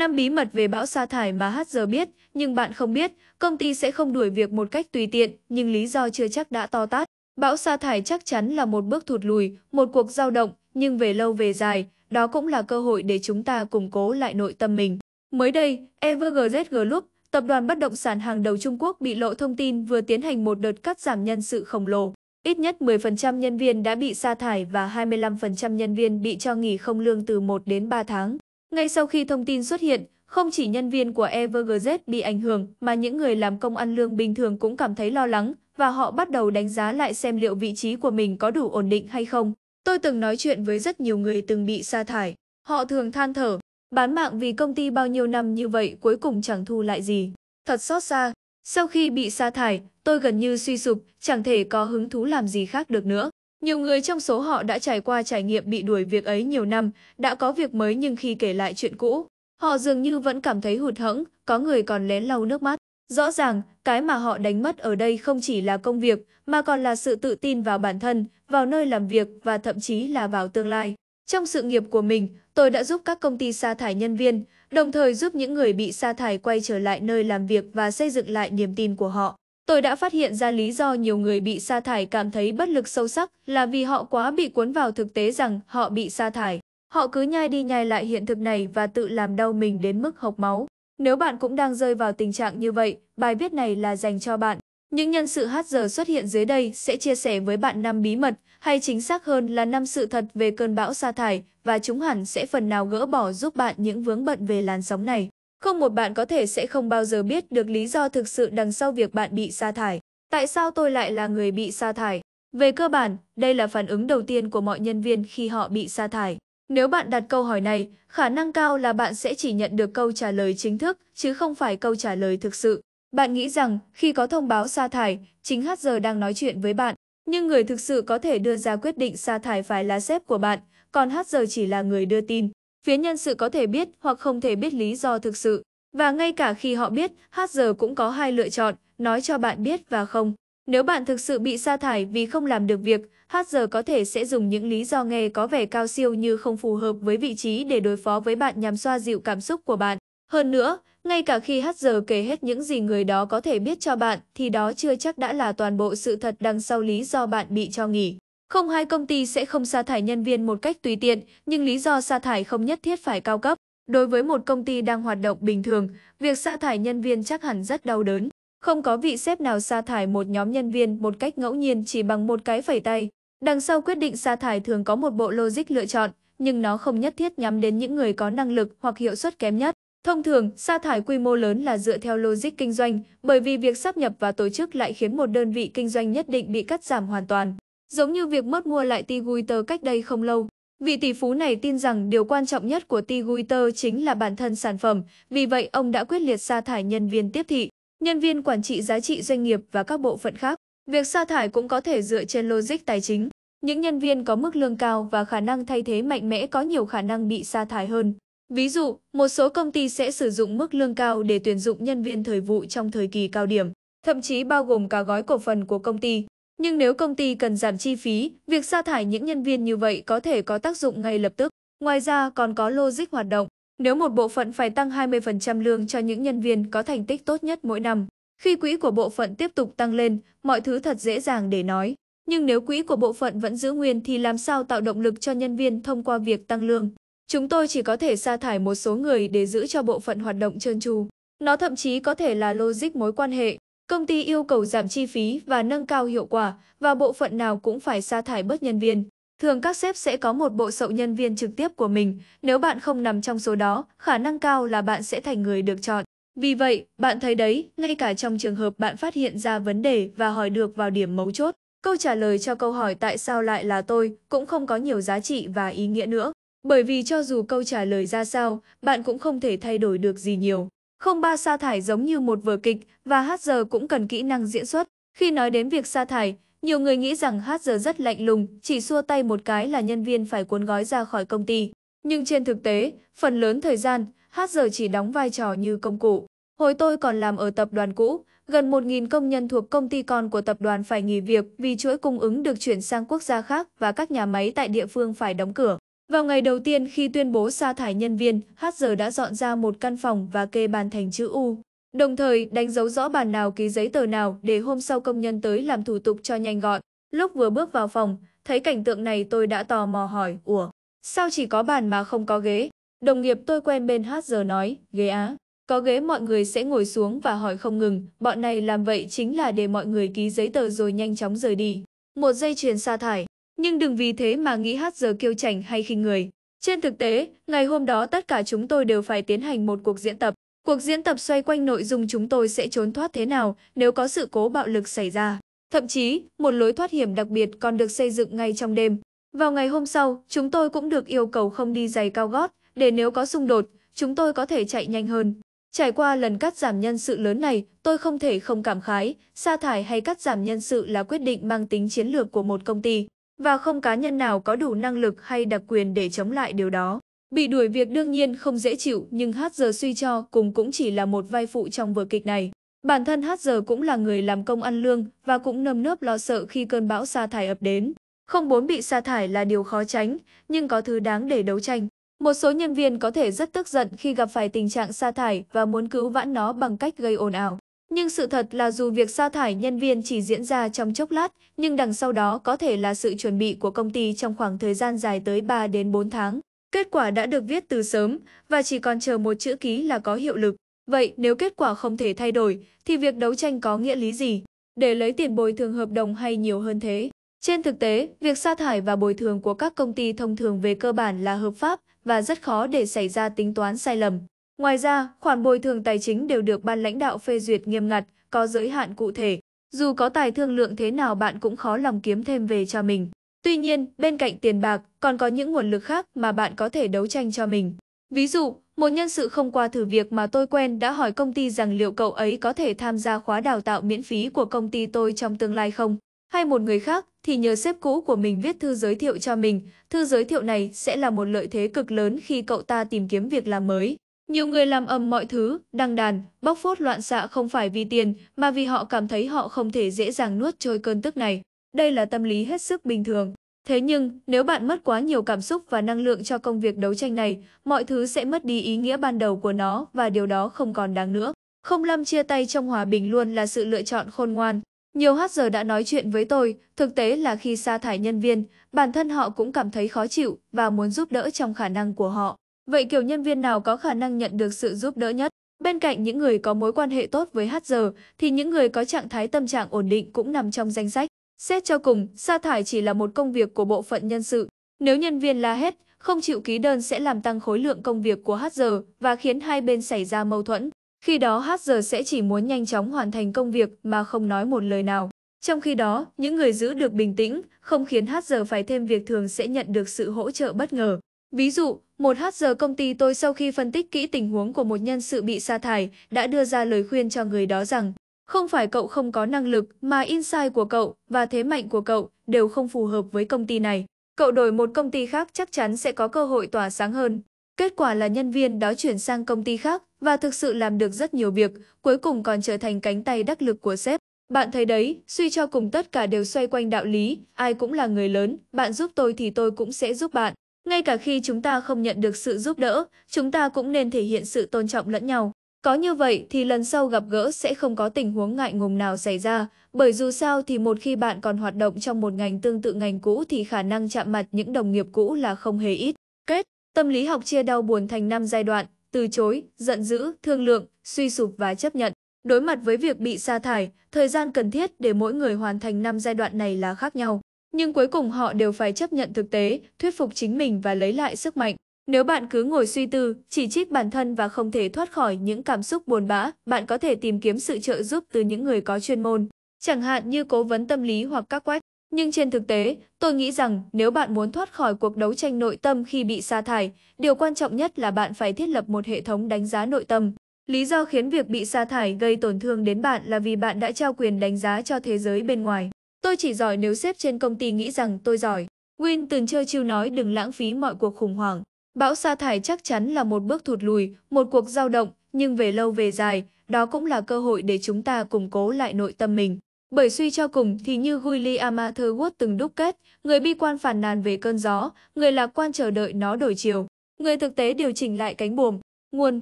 Năm bí mật về bão sa thải mà Hát giờ biết, nhưng bạn không biết, công ty sẽ không đuổi việc một cách tùy tiện, nhưng lý do chưa chắc đã to tát. Bão sa thải chắc chắn là một bước thụt lùi, một cuộc giao động, nhưng về lâu về dài, đó cũng là cơ hội để chúng ta củng cố lại nội tâm mình. Mới đây, EverGZ Group, tập đoàn bất động sản hàng đầu Trung Quốc bị lộ thông tin vừa tiến hành một đợt cắt giảm nhân sự khổng lồ. Ít nhất 10% nhân viên đã bị sa thải và 25% nhân viên bị cho nghỉ không lương từ 1 đến 3 tháng. Ngay sau khi thông tin xuất hiện, không chỉ nhân viên của EVGZ bị ảnh hưởng mà những người làm công ăn lương bình thường cũng cảm thấy lo lắng và họ bắt đầu đánh giá lại xem liệu vị trí của mình có đủ ổn định hay không. Tôi từng nói chuyện với rất nhiều người từng bị sa thải. Họ thường than thở, bán mạng vì công ty bao nhiêu năm như vậy cuối cùng chẳng thu lại gì. Thật xót xa, sau khi bị sa thải, tôi gần như suy sụp, chẳng thể có hứng thú làm gì khác được nữa. Nhiều người trong số họ đã trải qua trải nghiệm bị đuổi việc ấy nhiều năm, đã có việc mới nhưng khi kể lại chuyện cũ, họ dường như vẫn cảm thấy hụt hẫng, có người còn lén lau nước mắt. Rõ ràng, cái mà họ đánh mất ở đây không chỉ là công việc, mà còn là sự tự tin vào bản thân, vào nơi làm việc và thậm chí là vào tương lai. Trong sự nghiệp của mình, tôi đã giúp các công ty sa thải nhân viên, đồng thời giúp những người bị sa thải quay trở lại nơi làm việc và xây dựng lại niềm tin của họ. Tôi đã phát hiện ra lý do nhiều người bị sa thải cảm thấy bất lực sâu sắc là vì họ quá bị cuốn vào thực tế rằng họ bị sa thải. Họ cứ nhai đi nhai lại hiện thực này và tự làm đau mình đến mức hộc máu. Nếu bạn cũng đang rơi vào tình trạng như vậy, bài viết này là dành cho bạn. Những nhân sự hát giờ xuất hiện dưới đây sẽ chia sẻ với bạn năm bí mật, hay chính xác hơn là năm sự thật về cơn bão sa thải và chúng hẳn sẽ phần nào gỡ bỏ giúp bạn những vướng bận về làn sóng này. Không một bạn có thể sẽ không bao giờ biết được lý do thực sự đằng sau việc bạn bị sa thải. Tại sao tôi lại là người bị sa thải? Về cơ bản, đây là phản ứng đầu tiên của mọi nhân viên khi họ bị sa thải. Nếu bạn đặt câu hỏi này, khả năng cao là bạn sẽ chỉ nhận được câu trả lời chính thức, chứ không phải câu trả lời thực sự. Bạn nghĩ rằng khi có thông báo sa thải, chính HR đang nói chuyện với bạn, nhưng người thực sự có thể đưa ra quyết định sa thải phải là sếp của bạn, còn HR chỉ là người đưa tin. Phía nhân sự có thể biết hoặc không thể biết lý do thực sự. Và ngay cả khi họ biết, HR cũng có hai lựa chọn, nói cho bạn biết và không. Nếu bạn thực sự bị sa thải vì không làm được việc, HR có thể sẽ dùng những lý do nghe có vẻ cao siêu như không phù hợp với vị trí để đối phó với bạn nhằm xoa dịu cảm xúc của bạn. Hơn nữa, ngay cả khi HR kể hết những gì người đó có thể biết cho bạn thì đó chưa chắc đã là toàn bộ sự thật đằng sau lý do bạn bị cho nghỉ. Không hai công ty sẽ không sa thải nhân viên một cách tùy tiện, nhưng lý do sa thải không nhất thiết phải cao cấp. Đối với một công ty đang hoạt động bình thường, việc sa thải nhân viên chắc hẳn rất đau đớn. Không có vị sếp nào sa thải một nhóm nhân viên một cách ngẫu nhiên chỉ bằng một cái phẩy tay. Đằng sau quyết định sa thải thường có một bộ logic lựa chọn, nhưng nó không nhất thiết nhắm đến những người có năng lực hoặc hiệu suất kém nhất. Thông thường, sa thải quy mô lớn là dựa theo logic kinh doanh, bởi vì việc sắp nhập và tổ chức lại khiến một đơn vị kinh doanh nhất định bị cắt giảm hoàn toàn. Giống như việc mất mua lại Tiguiter cách đây không lâu, vị tỷ phú này tin rằng điều quan trọng nhất của Tiguiter chính là bản thân sản phẩm, vì vậy ông đã quyết liệt sa thải nhân viên tiếp thị, nhân viên quản trị giá trị doanh nghiệp và các bộ phận khác. Việc sa thải cũng có thể dựa trên logic tài chính. Những nhân viên có mức lương cao và khả năng thay thế mạnh mẽ có nhiều khả năng bị sa thải hơn. Ví dụ, một số công ty sẽ sử dụng mức lương cao để tuyển dụng nhân viên thời vụ trong thời kỳ cao điểm, thậm chí bao gồm cả gói cổ phần của công ty. Nhưng nếu công ty cần giảm chi phí, việc sa thải những nhân viên như vậy có thể có tác dụng ngay lập tức. Ngoài ra còn có logic hoạt động. Nếu một bộ phận phải tăng 20% lương cho những nhân viên có thành tích tốt nhất mỗi năm, khi quỹ của bộ phận tiếp tục tăng lên, mọi thứ thật dễ dàng để nói. Nhưng nếu quỹ của bộ phận vẫn giữ nguyên thì làm sao tạo động lực cho nhân viên thông qua việc tăng lương? Chúng tôi chỉ có thể sa thải một số người để giữ cho bộ phận hoạt động trơn tru. Nó thậm chí có thể là logic mối quan hệ, Công ty yêu cầu giảm chi phí và nâng cao hiệu quả và bộ phận nào cũng phải sa thải bớt nhân viên. Thường các sếp sẽ có một bộ sậu nhân viên trực tiếp của mình, nếu bạn không nằm trong số đó, khả năng cao là bạn sẽ thành người được chọn. Vì vậy, bạn thấy đấy, ngay cả trong trường hợp bạn phát hiện ra vấn đề và hỏi được vào điểm mấu chốt, câu trả lời cho câu hỏi tại sao lại là tôi cũng không có nhiều giá trị và ý nghĩa nữa. Bởi vì cho dù câu trả lời ra sao, bạn cũng không thể thay đổi được gì nhiều. Không ba sa thải giống như một vở kịch và hát giờ cũng cần kỹ năng diễn xuất. Khi nói đến việc sa thải, nhiều người nghĩ rằng hát giờ rất lạnh lùng, chỉ xua tay một cái là nhân viên phải cuốn gói ra khỏi công ty. Nhưng trên thực tế, phần lớn thời gian, hát giờ chỉ đóng vai trò như công cụ. Hồi tôi còn làm ở tập đoàn cũ, gần 1.000 công nhân thuộc công ty con của tập đoàn phải nghỉ việc vì chuỗi cung ứng được chuyển sang quốc gia khác và các nhà máy tại địa phương phải đóng cửa. Vào ngày đầu tiên khi tuyên bố sa thải nhân viên, HG đã dọn ra một căn phòng và kê bàn thành chữ U. Đồng thời đánh dấu rõ bàn nào ký giấy tờ nào để hôm sau công nhân tới làm thủ tục cho nhanh gọn. Lúc vừa bước vào phòng, thấy cảnh tượng này tôi đã tò mò hỏi, Ủa, sao chỉ có bàn mà không có ghế? Đồng nghiệp tôi quen bên HG nói, ghế á. Có ghế mọi người sẽ ngồi xuống và hỏi không ngừng, bọn này làm vậy chính là để mọi người ký giấy tờ rồi nhanh chóng rời đi. Một dây chuyền sa thải, nhưng đừng vì thế mà nghĩ hát giờ kiêu chảnh hay khinh người. Trên thực tế, ngày hôm đó tất cả chúng tôi đều phải tiến hành một cuộc diễn tập. Cuộc diễn tập xoay quanh nội dung chúng tôi sẽ trốn thoát thế nào nếu có sự cố bạo lực xảy ra. Thậm chí, một lối thoát hiểm đặc biệt còn được xây dựng ngay trong đêm. Vào ngày hôm sau, chúng tôi cũng được yêu cầu không đi giày cao gót, để nếu có xung đột, chúng tôi có thể chạy nhanh hơn. Trải qua lần cắt giảm nhân sự lớn này, tôi không thể không cảm khái, sa thải hay cắt giảm nhân sự là quyết định mang tính chiến lược của một công ty và không cá nhân nào có đủ năng lực hay đặc quyền để chống lại điều đó. Bị đuổi việc đương nhiên không dễ chịu nhưng Hát giờ suy cho cùng cũng chỉ là một vai phụ trong vở kịch này. Bản thân Hát giờ cũng là người làm công ăn lương và cũng nâm nớp lo sợ khi cơn bão sa thải ập đến. Không muốn bị sa thải là điều khó tránh, nhưng có thứ đáng để đấu tranh. Một số nhân viên có thể rất tức giận khi gặp phải tình trạng sa thải và muốn cứu vãn nó bằng cách gây ồn ào. Nhưng sự thật là dù việc sa thải nhân viên chỉ diễn ra trong chốc lát, nhưng đằng sau đó có thể là sự chuẩn bị của công ty trong khoảng thời gian dài tới 3 đến 4 tháng. Kết quả đã được viết từ sớm và chỉ còn chờ một chữ ký là có hiệu lực. Vậy nếu kết quả không thể thay đổi thì việc đấu tranh có nghĩa lý gì? Để lấy tiền bồi thường hợp đồng hay nhiều hơn thế? Trên thực tế, việc sa thải và bồi thường của các công ty thông thường về cơ bản là hợp pháp và rất khó để xảy ra tính toán sai lầm. Ngoài ra, khoản bồi thường tài chính đều được ban lãnh đạo phê duyệt nghiêm ngặt, có giới hạn cụ thể. Dù có tài thương lượng thế nào bạn cũng khó lòng kiếm thêm về cho mình. Tuy nhiên, bên cạnh tiền bạc, còn có những nguồn lực khác mà bạn có thể đấu tranh cho mình. Ví dụ, một nhân sự không qua thử việc mà tôi quen đã hỏi công ty rằng liệu cậu ấy có thể tham gia khóa đào tạo miễn phí của công ty tôi trong tương lai không? Hay một người khác thì nhờ sếp cũ của mình viết thư giới thiệu cho mình, thư giới thiệu này sẽ là một lợi thế cực lớn khi cậu ta tìm kiếm việc làm mới. Nhiều người làm ầm mọi thứ, đăng đàn, bóc phốt loạn xạ không phải vì tiền, mà vì họ cảm thấy họ không thể dễ dàng nuốt trôi cơn tức này. Đây là tâm lý hết sức bình thường. Thế nhưng, nếu bạn mất quá nhiều cảm xúc và năng lượng cho công việc đấu tranh này, mọi thứ sẽ mất đi ý nghĩa ban đầu của nó và điều đó không còn đáng nữa. Không lâm chia tay trong hòa bình luôn là sự lựa chọn khôn ngoan. Nhiều hát giờ đã nói chuyện với tôi, thực tế là khi sa thải nhân viên, bản thân họ cũng cảm thấy khó chịu và muốn giúp đỡ trong khả năng của họ. Vậy kiểu nhân viên nào có khả năng nhận được sự giúp đỡ nhất? Bên cạnh những người có mối quan hệ tốt với HR thì những người có trạng thái tâm trạng ổn định cũng nằm trong danh sách. Xét cho cùng, sa thải chỉ là một công việc của bộ phận nhân sự. Nếu nhân viên la hét, không chịu ký đơn sẽ làm tăng khối lượng công việc của HR và khiến hai bên xảy ra mâu thuẫn. Khi đó HR sẽ chỉ muốn nhanh chóng hoàn thành công việc mà không nói một lời nào. Trong khi đó, những người giữ được bình tĩnh, không khiến HR phải thêm việc thường sẽ nhận được sự hỗ trợ bất ngờ. Ví dụ, một hát giờ công ty tôi sau khi phân tích kỹ tình huống của một nhân sự bị sa thải đã đưa ra lời khuyên cho người đó rằng không phải cậu không có năng lực mà insight của cậu và thế mạnh của cậu đều không phù hợp với công ty này. Cậu đổi một công ty khác chắc chắn sẽ có cơ hội tỏa sáng hơn. Kết quả là nhân viên đó chuyển sang công ty khác và thực sự làm được rất nhiều việc, cuối cùng còn trở thành cánh tay đắc lực của sếp. Bạn thấy đấy, suy cho cùng tất cả đều xoay quanh đạo lý, ai cũng là người lớn, bạn giúp tôi thì tôi cũng sẽ giúp bạn. Ngay cả khi chúng ta không nhận được sự giúp đỡ, chúng ta cũng nên thể hiện sự tôn trọng lẫn nhau. Có như vậy thì lần sau gặp gỡ sẽ không có tình huống ngại ngùng nào xảy ra, bởi dù sao thì một khi bạn còn hoạt động trong một ngành tương tự ngành cũ thì khả năng chạm mặt những đồng nghiệp cũ là không hề ít. Kết, tâm lý học chia đau buồn thành 5 giai đoạn, từ chối, giận dữ, thương lượng, suy sụp và chấp nhận. Đối mặt với việc bị sa thải, thời gian cần thiết để mỗi người hoàn thành 5 giai đoạn này là khác nhau. Nhưng cuối cùng họ đều phải chấp nhận thực tế, thuyết phục chính mình và lấy lại sức mạnh. Nếu bạn cứ ngồi suy tư, chỉ trích bản thân và không thể thoát khỏi những cảm xúc buồn bã, bạn có thể tìm kiếm sự trợ giúp từ những người có chuyên môn, chẳng hạn như cố vấn tâm lý hoặc các quách. Nhưng trên thực tế, tôi nghĩ rằng nếu bạn muốn thoát khỏi cuộc đấu tranh nội tâm khi bị sa thải, điều quan trọng nhất là bạn phải thiết lập một hệ thống đánh giá nội tâm. Lý do khiến việc bị sa thải gây tổn thương đến bạn là vì bạn đã trao quyền đánh giá cho thế giới bên ngoài. Tôi chỉ giỏi nếu sếp trên công ty nghĩ rằng tôi giỏi. Win từng chơi chiêu nói đừng lãng phí mọi cuộc khủng hoảng. Bão sa thải chắc chắn là một bước thụt lùi, một cuộc dao động, nhưng về lâu về dài, đó cũng là cơ hội để chúng ta củng cố lại nội tâm mình. Bởi suy cho cùng thì như William Arthurwood từng đúc kết, người bi quan phản nàn về cơn gió, người lạc quan chờ đợi nó đổi chiều, người thực tế điều chỉnh lại cánh buồm. Nguồn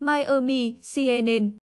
Miami, CNN